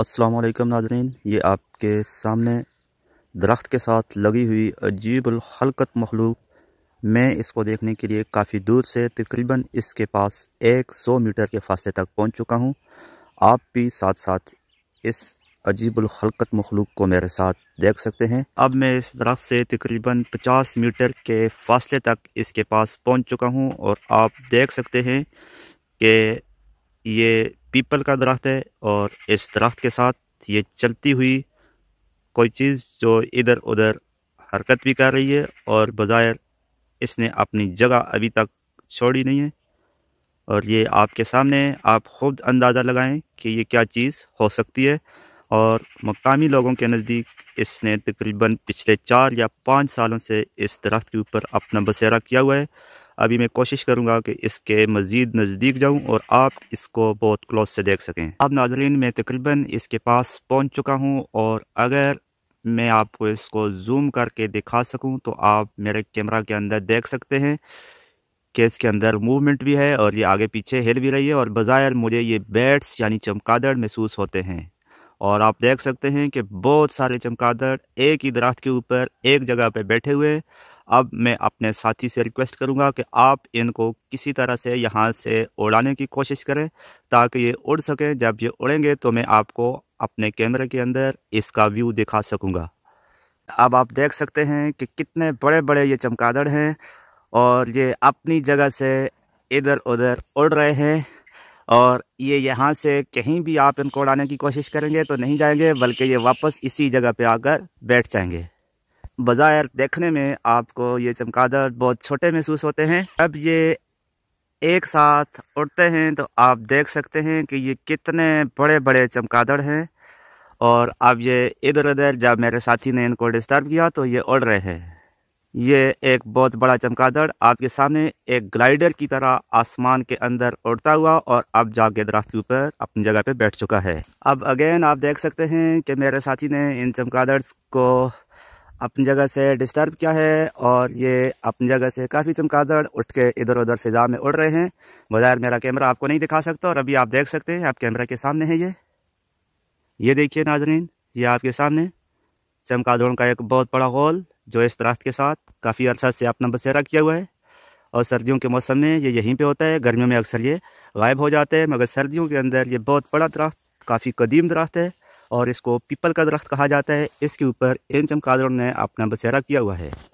असलकम नाजरीन ये आपके सामने दरख्त के साथ लगी हुई अजीब हलकत मखलूक मैं इसको देखने के लिए काफ़ी दूर से तकरीबन इसके पास 100 मीटर के फासले तक पहुंच चुका हूं आप भी साथ साथ इस अजीब हलकत मखलूक को मेरे साथ देख सकते हैं अब मैं इस दरख्त से तकरीबन 50 मीटर के फासले तक इसके पास पहुंच चुका हूं और आप देख सकते हैं कि ये पीपल का दरख्त है और इस दरख्त के साथ ये चलती हुई कोई चीज़ जो इधर उधर हरकत भी कर रही है और बज़ाहिर इसने अपनी जगह अभी तक छोड़ी नहीं है और ये आपके सामने आप खुद अंदाज़ा लगाएं कि ये क्या चीज़ हो सकती है और मकामी लोगों के नज़दीक इसने तकरीबन पिछले चार या पाँच सालों से इस दरख्त के ऊपर अपना बसेरा किया हुआ है अभी मैं कोशिश करूँगा कि इसके मज़ीद नज़दीक जाऊँ और आप इसको बहुत क्लोज से देख सकें अब नाजरीन मैं तकरीबन इसके पास पहुँच चुका हूँ और अगर मैं आपको इसको जूम करके दिखा सकूं तो आप मेरे कैमरा के अंदर देख सकते हैं कि इसके अंदर मूवमेंट भी है और ये आगे पीछे हिल भी रही है और बज़ाहिर मुझे ये बैट्स यानी चमकादड़ महसूस होते हैं और आप देख सकते हैं कि बहुत सारे चमकादड़ एक ही दरख्त के ऊपर एक जगह पर बैठे हुए हैं अब मैं अपने साथी से रिक्वेस्ट करूंगा कि आप इनको किसी तरह से यहाँ से उड़ाने की कोशिश करें ताकि ये उड़ सकें जब ये उड़ेंगे तो मैं आपको अपने कैमरे के अंदर इसका व्यू दिखा सकूंगा अब आप देख सकते हैं कि कितने बड़े बड़े ये चमकादड़ हैं और ये अपनी जगह से इधर उधर उड़ रहे हैं और ये यहाँ से कहीं भी आप इनको उड़ाने की कोशिश करेंगे तो नहीं जाएंगे बल्कि ये वापस इसी जगह पे आकर बैठ जाएंगे बज़ाहिर देखने में आपको ये चमकादड़ बहुत छोटे महसूस होते हैं अब ये एक साथ उड़ते हैं तो आप देख सकते हैं कि ये कितने बड़े बड़े चमकादड़ हैं और अब ये इधर उधर जब मेरे साथी ने इनको डिस्टर्ब किया तो ये उड़ रहे हैं ये एक बहुत बड़ा चमकादड़ आपके सामने एक ग्लाइडर की तरह आसमान के अंदर उड़ता हुआ और अब जाके दरख्त के ऊपर अपनी जगह पे बैठ चुका है अब अगेन आप देख सकते हैं कि मेरे साथी ने इन चमकादड़ को अपनी जगह से डिस्टर्ब किया है और ये अपनी जगह से काफ़ी चमकादड़ उठ के इधर उधर फिजा में उड़ रहे हैं बाज़ार मेरा कैमरा आपको नहीं दिखा सकता और अभी आप देख सकते हैं आप कैमरा के सामने है ये ये देखिए नाजरीन ये आपके सामने चमकादड़ों का एक बहुत बड़ा हॉल जो इस दरख्त के साथ काफ़ी अर्सा से अपना बसेरा किया हुआ है और सर्दियों के मौसम में ये यहीं पर होता है गर्मियों में अक्सर ये गायब हो जाते हैं मगर सर्दियों के अंदर ये बहुत बड़ा दरख्त काफ़ी कदीम दरख्त है और इसको पीपल का दरख्त कहा जाता है इसके ऊपर एन चमकादड़ों ने अपना बसेरा किया हुआ है